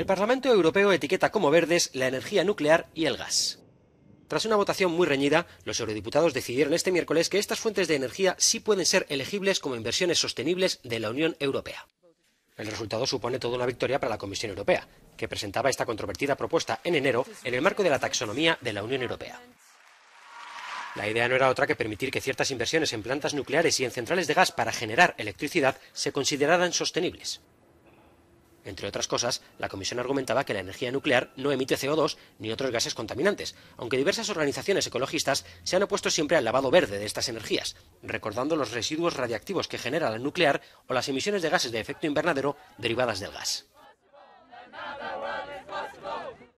El Parlamento Europeo etiqueta como verdes la energía nuclear y el gas. Tras una votación muy reñida, los eurodiputados decidieron este miércoles que estas fuentes de energía sí pueden ser elegibles como inversiones sostenibles de la Unión Europea. El resultado supone toda una victoria para la Comisión Europea, que presentaba esta controvertida propuesta en enero en el marco de la taxonomía de la Unión Europea. La idea no era otra que permitir que ciertas inversiones en plantas nucleares y en centrales de gas para generar electricidad se consideraran sostenibles. Entre otras cosas, la Comisión argumentaba que la energía nuclear no emite CO2 ni otros gases contaminantes, aunque diversas organizaciones ecologistas se han opuesto siempre al lavado verde de estas energías, recordando los residuos radiactivos que genera la nuclear o las emisiones de gases de efecto invernadero derivadas del gas.